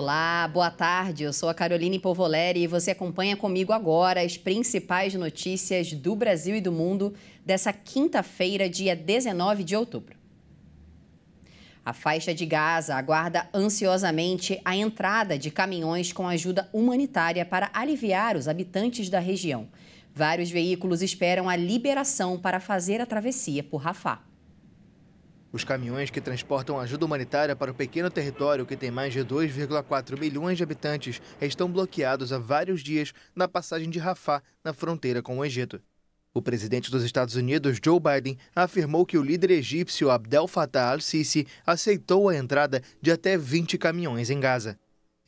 Olá, boa tarde. Eu sou a Caroline Povoleri e você acompanha comigo agora as principais notícias do Brasil e do mundo dessa quinta-feira, dia 19 de outubro. A faixa de Gaza aguarda ansiosamente a entrada de caminhões com ajuda humanitária para aliviar os habitantes da região. Vários veículos esperam a liberação para fazer a travessia por Rafah. Os caminhões que transportam ajuda humanitária para o pequeno território que tem mais de 2,4 milhões de habitantes estão bloqueados há vários dias na passagem de Rafah, na fronteira com o Egito. O presidente dos Estados Unidos, Joe Biden, afirmou que o líder egípcio Abdel Fattah al-Sisi aceitou a entrada de até 20 caminhões em Gaza.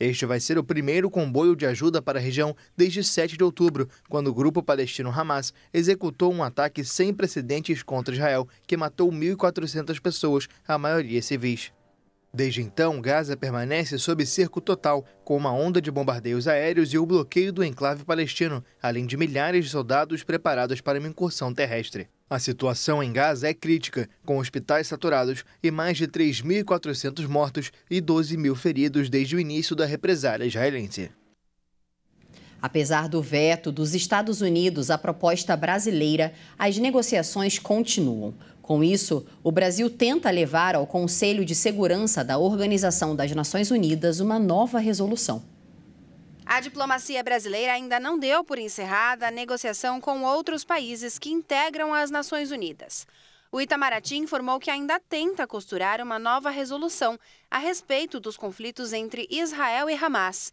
Este vai ser o primeiro comboio de ajuda para a região desde 7 de outubro, quando o grupo palestino Hamas executou um ataque sem precedentes contra Israel, que matou 1.400 pessoas, a maioria civis. Desde então, Gaza permanece sob cerco total, com uma onda de bombardeios aéreos e o bloqueio do enclave palestino, além de milhares de soldados preparados para uma incursão terrestre. A situação em Gaza é crítica, com hospitais saturados e mais de 3.400 mortos e 12 mil feridos desde o início da represália israelense. Apesar do veto dos Estados Unidos à proposta brasileira, as negociações continuam. Com isso, o Brasil tenta levar ao Conselho de Segurança da Organização das Nações Unidas uma nova resolução. A diplomacia brasileira ainda não deu por encerrada a negociação com outros países que integram as Nações Unidas. O Itamaraty informou que ainda tenta costurar uma nova resolução a respeito dos conflitos entre Israel e Hamas.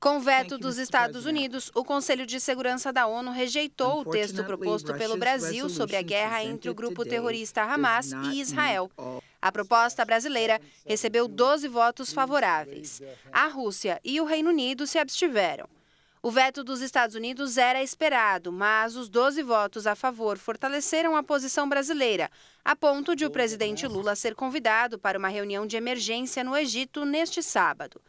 Com veto dos Estados Unidos, o Conselho de Segurança da ONU rejeitou o texto proposto pelo Brasil sobre a guerra entre o grupo terrorista Hamas e Israel. A proposta brasileira recebeu 12 votos favoráveis. A Rússia e o Reino Unido se abstiveram. O veto dos Estados Unidos era esperado, mas os 12 votos a favor fortaleceram a posição brasileira, a ponto de o presidente Lula ser convidado para uma reunião de emergência no Egito neste sábado.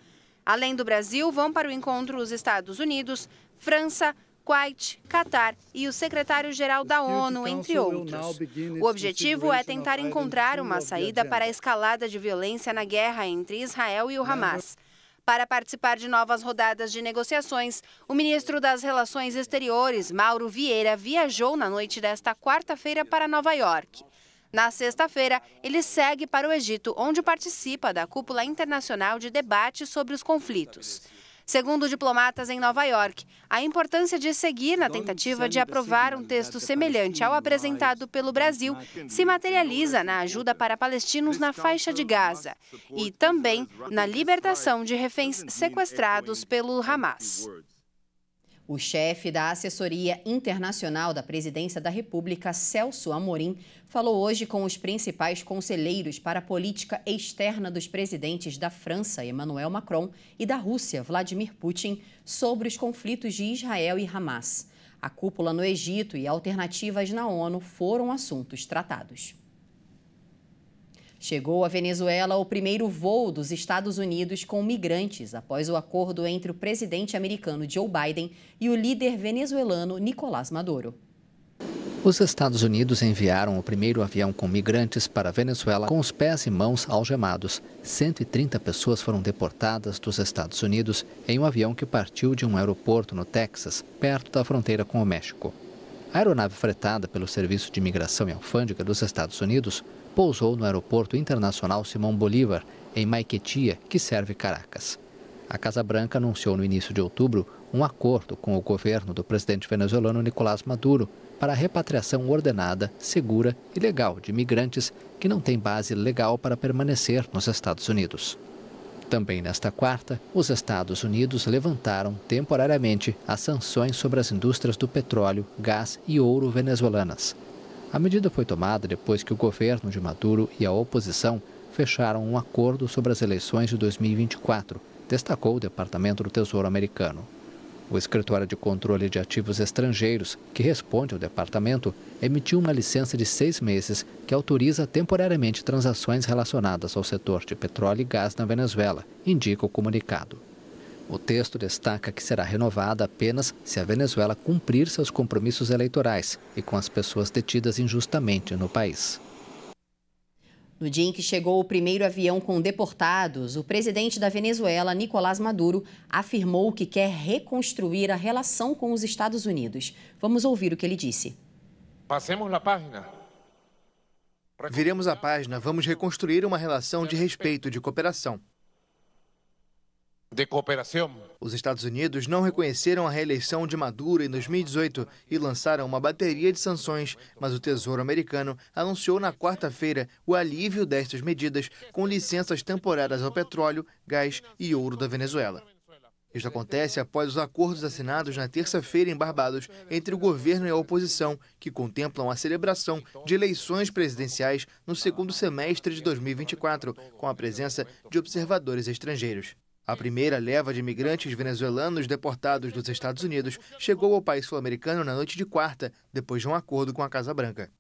Além do Brasil, vão para o encontro os Estados Unidos, França, Kuwait, Catar e o secretário-geral da ONU, entre outros. O objetivo é tentar encontrar uma saída para a escalada de violência na guerra entre Israel e o Hamas. Para participar de novas rodadas de negociações, o ministro das Relações Exteriores, Mauro Vieira, viajou na noite desta quarta-feira para Nova York. Na sexta-feira, ele segue para o Egito, onde participa da Cúpula Internacional de Debate sobre os Conflitos. Segundo diplomatas em Nova York, a importância de seguir na tentativa de aprovar um né, texto tá semelhante ao apresentado pelo Brasil se né? materializa na ajuda para palestinos na faixa de Gaza e também na libertação de reféns sequestrados pelo Hamas. O chefe da Assessoria Internacional da Presidência da República, Celso Amorim, falou hoje com os principais conselheiros para a política externa dos presidentes da França, Emmanuel Macron, e da Rússia, Vladimir Putin, sobre os conflitos de Israel e Hamas. A cúpula no Egito e alternativas na ONU foram assuntos tratados. Chegou à Venezuela o primeiro voo dos Estados Unidos com migrantes após o acordo entre o presidente americano Joe Biden e o líder venezuelano Nicolás Maduro. Os Estados Unidos enviaram o primeiro avião com migrantes para a Venezuela com os pés e mãos algemados. 130 pessoas foram deportadas dos Estados Unidos em um avião que partiu de um aeroporto no Texas, perto da fronteira com o México. A aeronave fretada pelo Serviço de Imigração e Alfândega dos Estados Unidos pousou no Aeroporto Internacional Simão Bolívar, em Maiquetia, que serve Caracas. A Casa Branca anunciou no início de outubro um acordo com o governo do presidente venezuelano Nicolás Maduro para a repatriação ordenada, segura e legal de imigrantes que não têm base legal para permanecer nos Estados Unidos. Também nesta quarta, os Estados Unidos levantaram temporariamente as sanções sobre as indústrias do petróleo, gás e ouro venezuelanas. A medida foi tomada depois que o governo de Maduro e a oposição fecharam um acordo sobre as eleições de 2024, destacou o Departamento do Tesouro Americano. O Escritório de Controle de Ativos Estrangeiros, que responde ao departamento, emitiu uma licença de seis meses que autoriza temporariamente transações relacionadas ao setor de petróleo e gás na Venezuela, indica o comunicado. O texto destaca que será renovada apenas se a Venezuela cumprir seus compromissos eleitorais e com as pessoas detidas injustamente no país. No dia em que chegou o primeiro avião com deportados, o presidente da Venezuela, Nicolás Maduro, afirmou que quer reconstruir a relação com os Estados Unidos. Vamos ouvir o que ele disse. Passemos a página. Viremos a página, vamos reconstruir uma relação de respeito, de cooperação de cooperação. Os Estados Unidos não reconheceram a reeleição de Maduro em 2018 e lançaram uma bateria de sanções, mas o Tesouro americano anunciou na quarta-feira o alívio destas medidas com licenças temporárias ao petróleo, gás e ouro da Venezuela. Isto acontece após os acordos assinados na terça-feira em Barbados entre o governo e a oposição, que contemplam a celebração de eleições presidenciais no segundo semestre de 2024, com a presença de observadores estrangeiros. A primeira leva de imigrantes venezuelanos deportados dos Estados Unidos chegou ao país sul-americano na noite de quarta, depois de um acordo com a Casa Branca.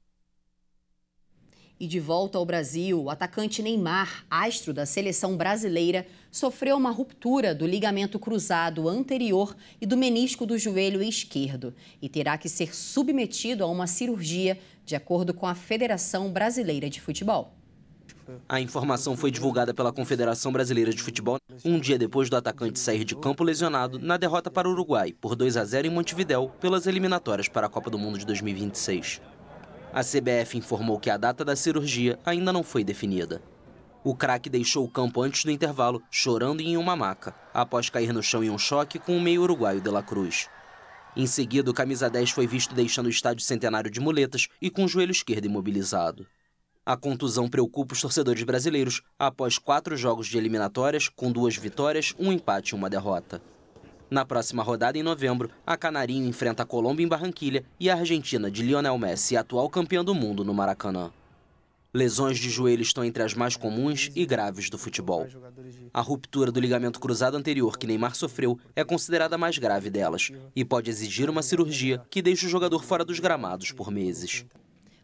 E de volta ao Brasil, o atacante Neymar, astro da seleção brasileira, sofreu uma ruptura do ligamento cruzado anterior e do menisco do joelho esquerdo e terá que ser submetido a uma cirurgia, de acordo com a Federação Brasileira de Futebol. A informação foi divulgada pela Confederação Brasileira de Futebol um dia depois do atacante sair de campo lesionado na derrota para o Uruguai por 2 a 0 em Montevidéu pelas eliminatórias para a Copa do Mundo de 2026. A CBF informou que a data da cirurgia ainda não foi definida. O craque deixou o campo antes do intervalo, chorando em uma maca, após cair no chão em um choque com o meio uruguaio de la Cruz. Em seguida, o camisa 10 foi visto deixando o estádio centenário de muletas e com o joelho esquerdo imobilizado. A contusão preocupa os torcedores brasileiros após quatro jogos de eliminatórias, com duas vitórias, um empate e uma derrota. Na próxima rodada, em novembro, a Canarinho enfrenta a Colômbia em Barranquilha e a Argentina de Lionel Messi, atual campeão do mundo, no Maracanã. Lesões de joelho estão entre as mais comuns e graves do futebol. A ruptura do ligamento cruzado anterior que Neymar sofreu é considerada a mais grave delas e pode exigir uma cirurgia que deixa o jogador fora dos gramados por meses.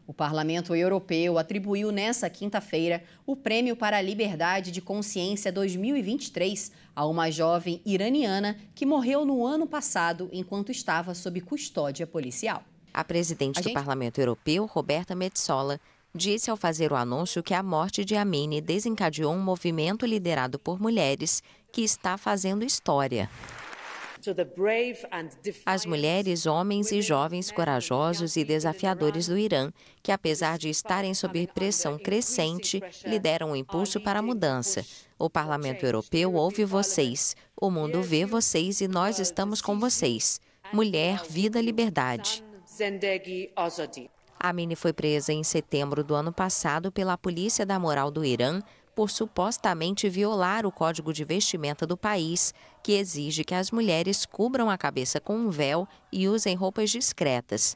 O Parlamento Europeu atribuiu nesta quinta-feira o Prêmio para a Liberdade de Consciência 2023 a uma jovem iraniana que morreu no ano passado enquanto estava sob custódia policial. A presidente a gente... do Parlamento Europeu, Roberta Metsola, disse ao fazer o anúncio que a morte de Amini desencadeou um movimento liderado por mulheres que está fazendo história. As mulheres, homens e jovens corajosos e desafiadores do Irã, que apesar de estarem sob pressão crescente, lideram o um impulso para a mudança. O Parlamento Europeu ouve vocês, o mundo vê vocês e nós estamos com vocês. Mulher, vida, liberdade. Amini foi presa em setembro do ano passado pela Polícia da Moral do Irã por supostamente violar o código de vestimenta do país que exige que as mulheres cubram a cabeça com um véu e usem roupas discretas.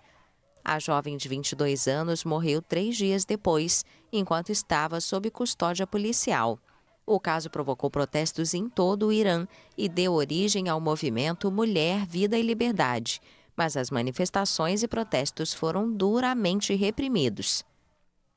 A jovem de 22 anos morreu três dias depois, enquanto estava sob custódia policial. O caso provocou protestos em todo o Irã e deu origem ao movimento Mulher, Vida e Liberdade. Mas as manifestações e protestos foram duramente reprimidos.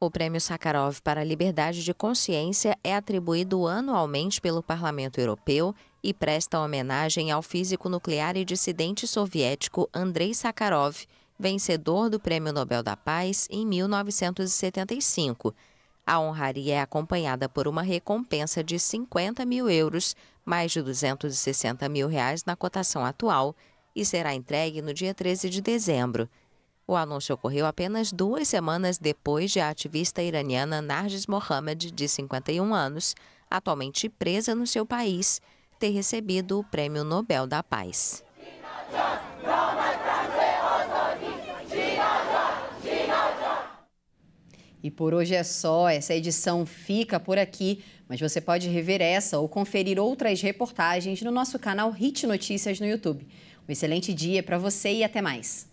O Prêmio Sakharov para a Liberdade de Consciência é atribuído anualmente pelo Parlamento Europeu e presta homenagem ao físico nuclear e dissidente soviético Andrei Sakharov, vencedor do Prêmio Nobel da Paz em 1975. A honraria é acompanhada por uma recompensa de 50 mil euros, mais de 260 mil reais na cotação atual, e será entregue no dia 13 de dezembro. O anúncio ocorreu apenas duas semanas depois de a ativista iraniana Narges Mohammed, de 51 anos, atualmente presa no seu país, ter recebido o Prêmio Nobel da Paz. E por hoje é só, essa edição fica por aqui, mas você pode rever essa ou conferir outras reportagens no nosso canal Hit Notícias no YouTube. Um excelente dia para você e até mais.